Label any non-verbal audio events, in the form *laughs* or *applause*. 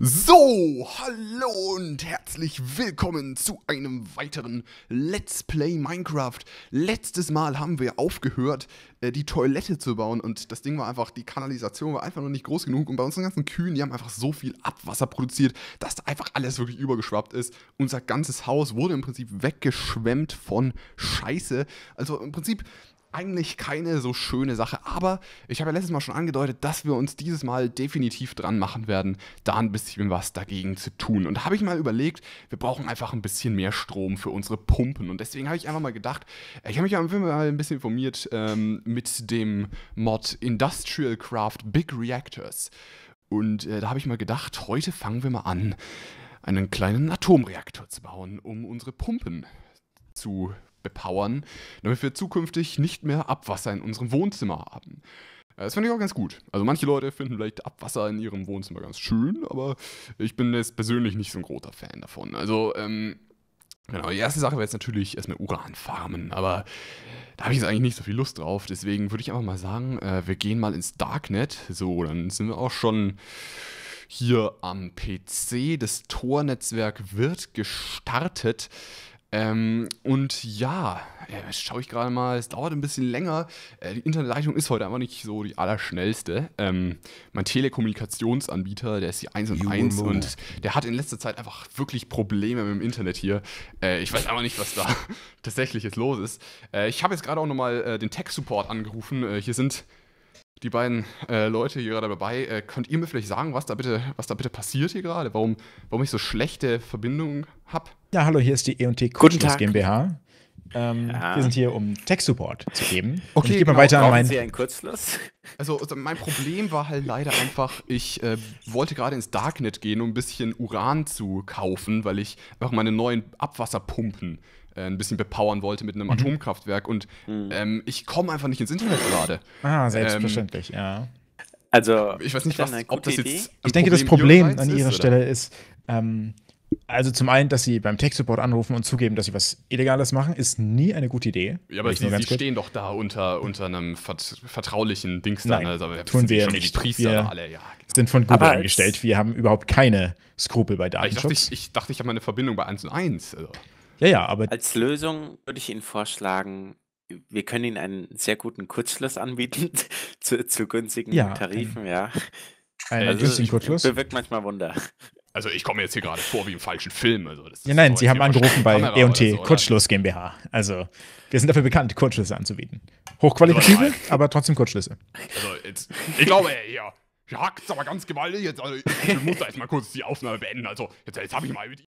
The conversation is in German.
So, hallo und herzlich willkommen zu einem weiteren Let's Play Minecraft. Letztes Mal haben wir aufgehört, äh, die Toilette zu bauen und das Ding war einfach, die Kanalisation war einfach noch nicht groß genug und bei unseren ganzen Kühen, die haben einfach so viel Abwasser produziert, dass da einfach alles wirklich übergeschwappt ist. Unser ganzes Haus wurde im Prinzip weggeschwemmt von Scheiße. Also im Prinzip eigentlich keine so schöne Sache. Aber ich habe ja letztes Mal schon angedeutet, dass wir uns dieses Mal definitiv dran machen werden, da ein bisschen was dagegen zu tun. Und da habe ich mal überlegt, wir brauchen einfach ein bisschen mehr Strom für unsere Pumpen. Und deswegen habe ich einfach mal gedacht, ich habe mich einfach mal ein bisschen informiert ähm, mit dem Mod Industrial Craft Big Reactors. Und äh, da habe ich mal gedacht, heute fangen wir mal an, einen kleinen Atomreaktor zu bauen, um unsere Pumpen zu bepowern, damit wir zukünftig nicht mehr Abwasser in unserem Wohnzimmer haben. Äh, das finde ich auch ganz gut. Also manche Leute finden vielleicht Abwasser in ihrem Wohnzimmer ganz schön, aber ich bin jetzt persönlich nicht so ein großer Fan davon. Also, ähm, genau, die erste Sache wäre jetzt natürlich erstmal Uran farmen, aber da habe ich jetzt eigentlich nicht so viel Lust drauf. Deswegen würde ich einfach mal sagen, äh, wir gehen mal ins Darknet. So, dann sind wir auch schon hier am PC. Das Tor-Netzwerk wird gestartet. Ähm, und ja, äh, schaue ich gerade mal, es dauert ein bisschen länger. Äh, die Internetleitung ist heute einfach nicht so die allerschnellste. Ähm, mein Telekommunikationsanbieter, der ist die 1 und 1 und der hat in letzter Zeit einfach wirklich Probleme mit dem Internet hier. Äh, ich weiß einfach nicht, was da *laughs* tatsächlich jetzt los ist. Äh, ich habe jetzt gerade auch nochmal äh, den Tech-Support angerufen. Äh, hier sind die beiden äh, Leute hier gerade dabei. Äh, könnt ihr mir vielleicht sagen, was da bitte, was da bitte passiert hier gerade? Warum, warum ich so schlechte Verbindungen habe? Ja, hallo, hier ist die ET Coaches GmbH. Ähm, ja. Wir sind hier, um Tech-Support zu geben. Okay, ich gebe genau. weiter an meinen. Sie einen Kurzschluss? Also, also, mein Problem war halt leider einfach, ich äh, wollte gerade ins Darknet gehen, um ein bisschen Uran zu kaufen, weil ich einfach meine neuen Abwasserpumpen äh, ein bisschen bepowern wollte mit einem mhm. Atomkraftwerk. Und mhm. ähm, ich komme einfach nicht ins Internet gerade. Ah, ähm, selbstverständlich, ähm, ja. Also, ich weiß nicht, was, ob das jetzt. Ich denke, das Problem an ihrer ist, Stelle ist, ähm, also zum einen, dass sie beim Tech-Support anrufen und zugeben, dass sie was Illegales machen, ist nie eine gute Idee. Ja, aber sie, sie stehen doch da unter, unter einem vert vertraulichen Dings da. Nein, also, tun wir schon nicht. Priester wir alle, ja, genau. sind von Google angestellt. Wir haben überhaupt keine Skrupel bei Datenschutz. Ich dachte, ich, ich, dachte, ich habe meine Verbindung bei 1 und 1. Also. Ja, ja, aber. Als Lösung würde ich Ihnen vorschlagen, wir können Ihnen einen sehr guten Kurzschluss anbieten *laughs* zu, zu günstigen ja, Tarifen, ein, ja. Einen also, günstigen Kurzschluss? Bewirkt manchmal Wunder. Also ich komme jetzt hier gerade vor wie im falschen Film. Also ja, nein, Sie haben angerufen *laughs* bei E&T, so, Kurzschluss GmbH. Also wir sind dafür bekannt, Kurzschlüsse anzubieten. Hochqualitative, also, aber trotzdem Kurzschlüsse. Also jetzt, ich glaube, ja, hackt's aber ganz gewaltig. Jetzt, also, ich muss da jetzt mal kurz die Aufnahme beenden. Also jetzt, jetzt habe ich mal mit